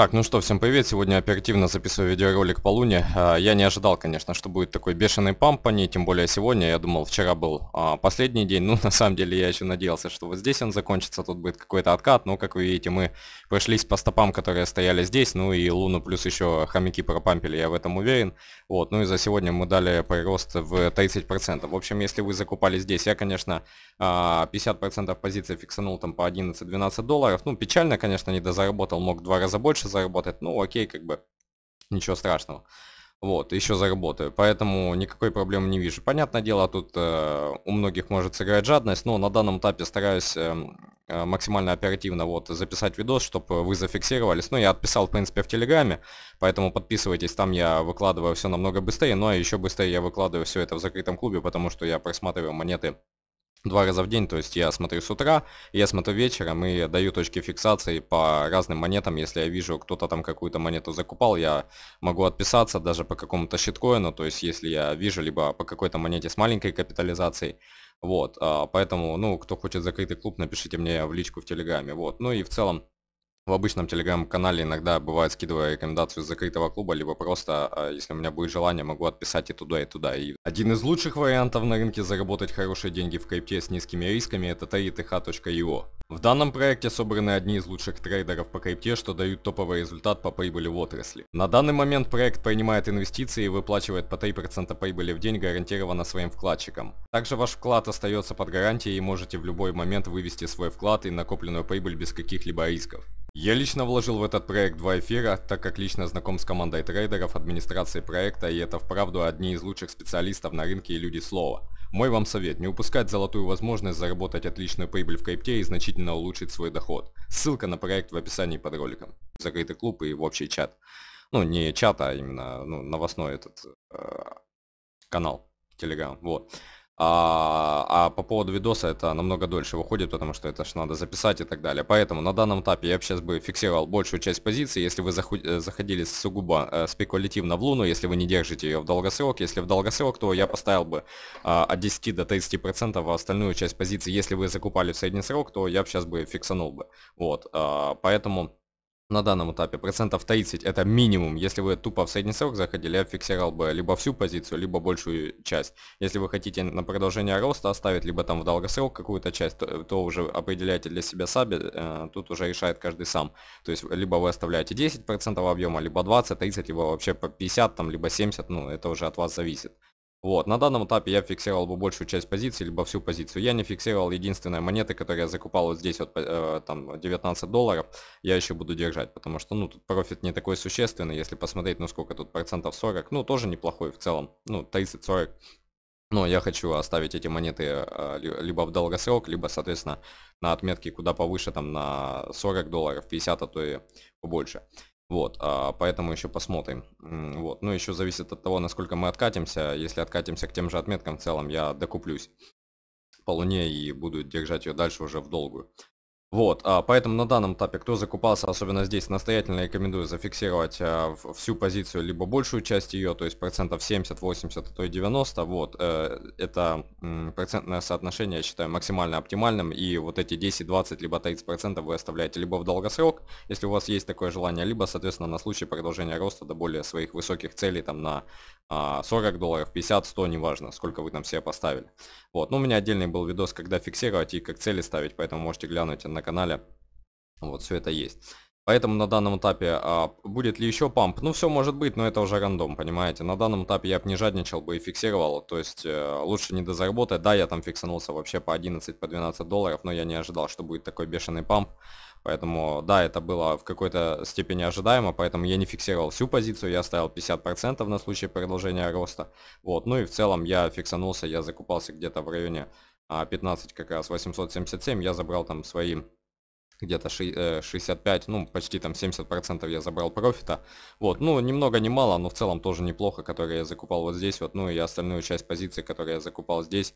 Так, ну что, всем привет, сегодня оперативно записываю видеоролик по Луне. А, я не ожидал, конечно, что будет такой бешеный памп по ней, тем более сегодня, я думал, вчера был а, последний день, ну на самом деле я еще надеялся, что вот здесь он закончится, тут будет какой-то откат, но как вы видите, мы прошлись по стопам, которые стояли здесь, ну и Луну плюс еще хомяки пропампили, я в этом уверен. Вот, ну и за сегодня мы дали прирост в 30%. В общем, если вы закупали здесь, я, конечно, 50% а, позиции фиксанул там по 11-12 долларов, ну печально, конечно, не дозаработал, мог два раза больше заработать. Ну, окей, как бы, ничего страшного. Вот, еще заработаю. Поэтому никакой проблемы не вижу. Понятное дело, тут э, у многих может сыграть жадность, но на данном этапе стараюсь эм, э, максимально оперативно вот записать видос, чтобы вы зафиксировались. Ну, я отписал, в принципе, в Телеграме, поэтому подписывайтесь, там я выкладываю все намного быстрее, но еще быстрее я выкладываю все это в закрытом клубе, потому что я просматриваю монеты два раза в день, то есть я смотрю с утра, я смотрю вечером и даю точки фиксации по разным монетам, если я вижу, кто-то там какую-то монету закупал, я могу отписаться даже по какому-то щиткоину, то есть если я вижу либо по какой-то монете с маленькой капитализацией, вот, а, поэтому, ну, кто хочет закрытый клуб, напишите мне в личку в Телеграме, вот, ну и в целом в обычном телеграм-канале иногда бывает скидываю рекомендацию закрытого клуба, либо просто, а, если у меня будет желание, могу отписать и туда, и туда. И один из лучших вариантов на рынке заработать хорошие деньги в крипте с низкими рисками это teth.io. В данном проекте собраны одни из лучших трейдеров по крипте, что дают топовый результат по прибыли в отрасли. На данный момент проект принимает инвестиции и выплачивает по 3% прибыли в день гарантированно своим вкладчикам. Также ваш вклад остается под гарантией и можете в любой момент вывести свой вклад и накопленную прибыль без каких-либо рисков. Я лично вложил в этот проект два эфира, так как лично знаком с командой трейдеров, администрацией проекта, и это вправду одни из лучших специалистов на рынке и люди слова. Мой вам совет, не упускать золотую возможность заработать отличную прибыль в крипте и значительно улучшить свой доход. Ссылка на проект в описании под роликом. Закрытый клуб и в общий чат. Ну, не чат, а именно ну, новостной этот э, канал, Телеграм, вот. А, а по поводу видоса это намного дольше выходит, потому что это ж надо записать и так далее. Поэтому на данном этапе я бы сейчас бы фиксировал большую часть позиции, если вы э, заходили сугубо э, спекулятивно в луну, если вы не держите ее в долгосрок. Если в долгосрок, то я поставил бы э, от 10 до 30% процентов остальную часть позиции, Если вы закупали в средний срок, то я бы сейчас бы фиксанул бы. Вот, э, поэтому на данном этапе процентов 30 это минимум. Если вы тупо в средний срок заходили, я фиксировал бы либо всю позицию, либо большую часть. Если вы хотите на продолжение роста оставить, либо там в долгосрок какую-то часть, то, то уже определяйте для себя саби, э, тут уже решает каждый сам. То есть либо вы оставляете 10% объема, либо 20, 30, либо вообще по 50, там, либо 70, ну это уже от вас зависит. Вот, на данном этапе я фиксировал бы большую часть позиций, либо всю позицию. Я не фиксировал единственные монеты, которые я закупал вот здесь вот, э, там, 19 долларов, я еще буду держать, потому что, ну, тут профит не такой существенный, если посмотреть, ну, сколько тут, процентов 40, ну, тоже неплохой в целом, ну, 30-40. Но я хочу оставить эти монеты э, либо в долгосрок, либо, соответственно, на отметке куда повыше, там, на 40 долларов, 50, а то и побольше. Вот, а, поэтому еще посмотрим. Вот, ну еще зависит от того, насколько мы откатимся. Если откатимся к тем же отметкам в целом, я докуплюсь по луне и буду держать ее дальше уже в долгую. Вот, а, поэтому на данном этапе, кто закупался, особенно здесь, настоятельно рекомендую зафиксировать а, всю позицию, либо большую часть ее, то есть процентов 70, 80, а то и 90, вот, э, это процентное соотношение, я считаю, максимально оптимальным, и вот эти 10, 20, либо 30 процентов вы оставляете либо в долгосрок, если у вас есть такое желание, либо, соответственно, на случай продолжения роста до более своих высоких целей, там, на 40 а, долларов, 50, 100, неважно, сколько вы там себе поставили. Вот, ну, у меня отдельный был видос, когда фиксировать и как цели ставить, поэтому можете глянуть на на канале. Вот, все это есть. Поэтому на данном этапе а, будет ли еще памп? Ну, все может быть, но это уже рандом, понимаете? На данном этапе я бы не жадничал бы и фиксировал, то есть э, лучше не дозаработать. Да, я там фиксанулся вообще по 11-12 по 12 долларов, но я не ожидал, что будет такой бешеный памп. Поэтому, да, это было в какой-то степени ожидаемо, поэтому я не фиксировал всю позицию, я ставил 50% на случай продолжения роста. Вот, ну и в целом я фиксанулся, я закупался где-то в районе а 15 как раз 877 я забрал там свои где-то 65, э, ну почти там 70% я забрал профита. Вот, ну немного много ни мало, но в целом тоже неплохо, которые я закупал вот здесь вот, ну и остальную часть позиции, которые я закупал здесь,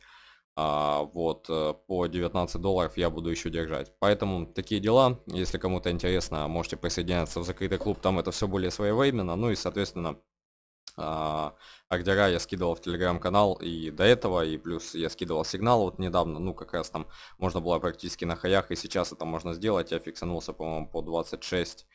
а, вот э, по 19 долларов я буду еще держать. Поэтому такие дела, если кому-то интересно, можете присоединяться в закрытый клуб, там это все более своевременно, ну и соответственно а, Агдера я скидывал в телеграм-канал и до этого, и плюс я скидывал сигнал вот недавно, ну как раз там можно было практически на хаях, и сейчас это можно сделать, я фиксанулся, по-моему, по 26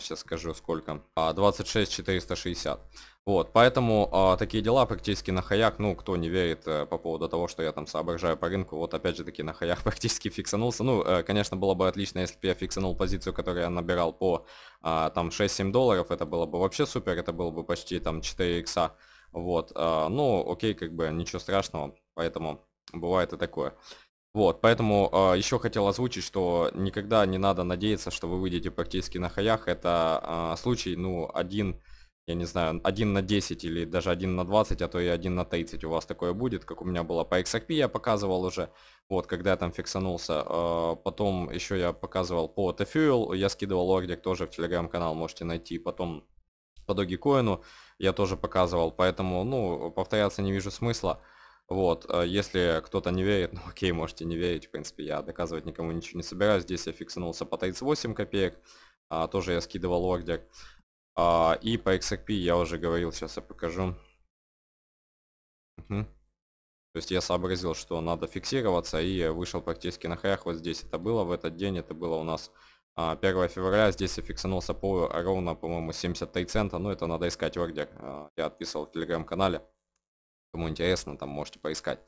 сейчас а, скажу сколько, 26 а, 460. Вот, поэтому а, такие дела практически на хаях, ну, кто не верит а, по поводу того, что я там соображаю по рынку, вот опять же таки на хаях практически фиксанулся. Ну, а, конечно, было бы отлично, если бы я фиксанул позицию, которую я набирал по а, там 6-7 долларов, это было бы вообще супер, это было бы почти там 4 икса. Вот, а, ну, окей, как бы ничего страшного, поэтому бывает и такое. Вот, поэтому э, а, еще хотел озвучить, что никогда не надо надеяться, что вы выйдете практически на хаях. Это э, случай, ну, один, я не знаю, один на 10 или даже один на 20, а то и один на 30 у вас такое будет, как у меня было по XRP, я показывал уже, вот, когда я там фиксанулся. Э, потом еще я показывал по TFuel, я скидывал ордик тоже в телеграм-канал, можете найти, потом по Dogecoin я тоже показывал, поэтому, ну, повторяться не вижу смысла. Вот, а если кто-то не верит, ну окей, можете не верить, в принципе, я доказывать никому ничего не собираюсь. Здесь я фиксанулся по 38 копеек, а, тоже я скидывал ордер. А, и по XRP я уже говорил, сейчас я покажу. Угу. То есть я сообразил, что надо фиксироваться и вышел практически на хаях. Вот здесь это было, в этот день это было у нас 1 а, февраля. Здесь я фиксанулся по ровно, по-моему, 73 цента. Но ну, это надо искать ордер. А, я отписывал в телеграм-канале. Кому интересно, там можете поискать.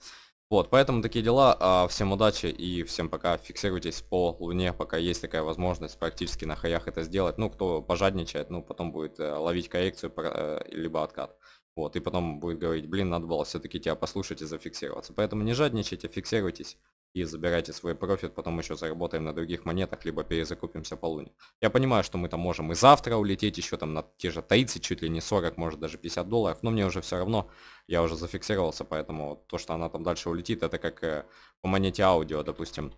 Вот, поэтому такие дела. А, всем удачи и всем пока. Фиксируйтесь по Луне, пока есть такая возможность практически на хаях это сделать. Ну, кто пожадничает, ну, потом будет э, ловить коррекцию, э, либо откат. Вот, и потом будет говорить, блин, надо было все-таки тебя послушать и зафиксироваться. Поэтому не жадничайте, фиксируйтесь и забирайте свой профит, потом еще заработаем на других монетах, либо перезакупимся по луне. Я понимаю, что мы там можем и завтра улететь еще там на те же 30, чуть ли не 40, может даже 50 долларов, но мне уже все равно, я уже зафиксировался, поэтому то, что она там дальше улетит, это как э, по монете аудио, допустим.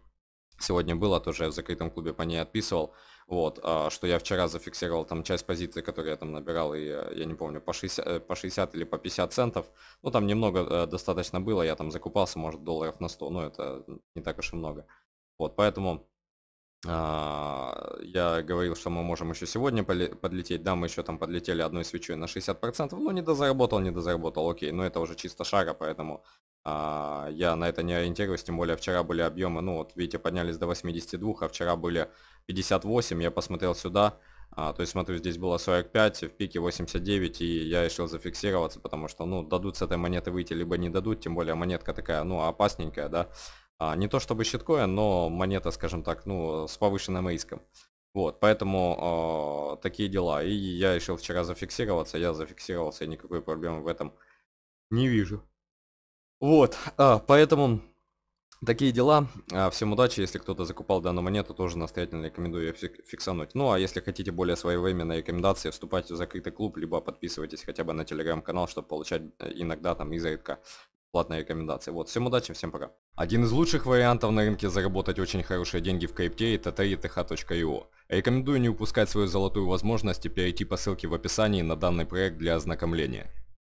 Сегодня было, тоже в закрытом клубе по ней отписывал. Вот, а, что я вчера зафиксировал там часть позиций, которые я там набирал, и э, я не помню, по 60, э, по 60 или по 50 центов. Ну, там немного э, достаточно было, я там закупался, может, долларов на 100, но это не так уж и много. Вот, поэтому а, я говорил, что мы можем еще сегодня подлететь. Да, мы еще там подлетели одной свечой на 60%. но не дозаработал, не дозаработал, окей. Но это уже чисто шара, поэтому а, я на это не ориентируюсь, тем более вчера были объемы, ну вот видите, поднялись до 82, а вчера были 58, я посмотрел сюда, а, то есть смотрю, здесь было 45, в пике 89, и я решил зафиксироваться, потому что, ну, дадут с этой монеты выйти, либо не дадут, тем более монетка такая, ну, опасненькая, да. А, не то чтобы щиткоин, но монета, скажем так, ну, с повышенным риском. Вот, поэтому э, такие дела. И я решил вчера зафиксироваться, я зафиксировался, и никакой проблемы в этом не вижу. Вот, а, поэтому такие дела. А, всем удачи, если кто-то закупал данную монету, тоже настоятельно рекомендую ее фиксануть. Ну а если хотите более своевременные рекомендации, вступайте в закрытый клуб, либо подписывайтесь хотя бы на телеграм-канал, чтобы получать э, иногда там изредка платные рекомендации. Вот, всем удачи, всем пока. Один из лучших вариантов на рынке заработать очень хорошие деньги в крипте – это tth.io. Рекомендую не упускать свою золотую возможность и перейти по ссылке в описании на данный проект для ознакомления.